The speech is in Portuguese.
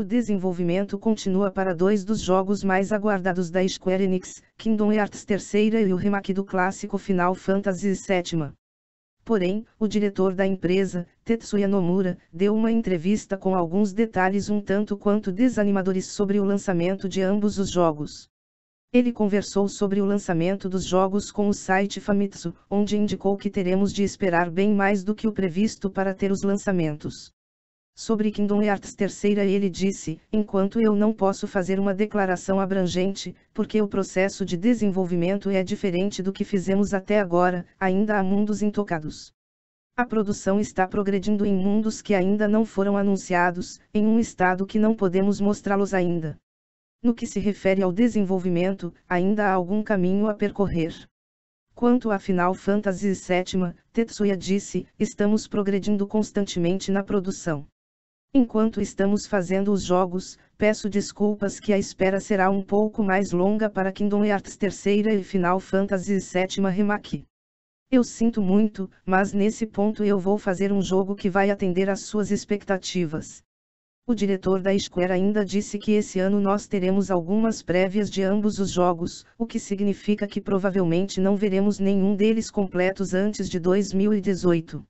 O desenvolvimento continua para dois dos jogos mais aguardados da Square Enix, Kingdom Hearts III e o remake do clássico Final Fantasy VII. Porém, o diretor da empresa, Tetsuya Nomura, deu uma entrevista com alguns detalhes um tanto quanto desanimadores sobre o lançamento de ambos os jogos. Ele conversou sobre o lançamento dos jogos com o site Famitsu, onde indicou que teremos de esperar bem mais do que o previsto para ter os lançamentos. Sobre Kingdom Hearts III ele disse, enquanto eu não posso fazer uma declaração abrangente, porque o processo de desenvolvimento é diferente do que fizemos até agora, ainda há mundos intocados. A produção está progredindo em mundos que ainda não foram anunciados, em um estado que não podemos mostrá-los ainda. No que se refere ao desenvolvimento, ainda há algum caminho a percorrer. Quanto à Final Fantasy VII, Tetsuya disse, estamos progredindo constantemente na produção. Enquanto estamos fazendo os jogos, peço desculpas que a espera será um pouco mais longa para Kingdom Hearts terceira e Final Fantasy VII Remake. Eu sinto muito, mas nesse ponto eu vou fazer um jogo que vai atender às suas expectativas. O diretor da Square ainda disse que esse ano nós teremos algumas prévias de ambos os jogos, o que significa que provavelmente não veremos nenhum deles completos antes de 2018.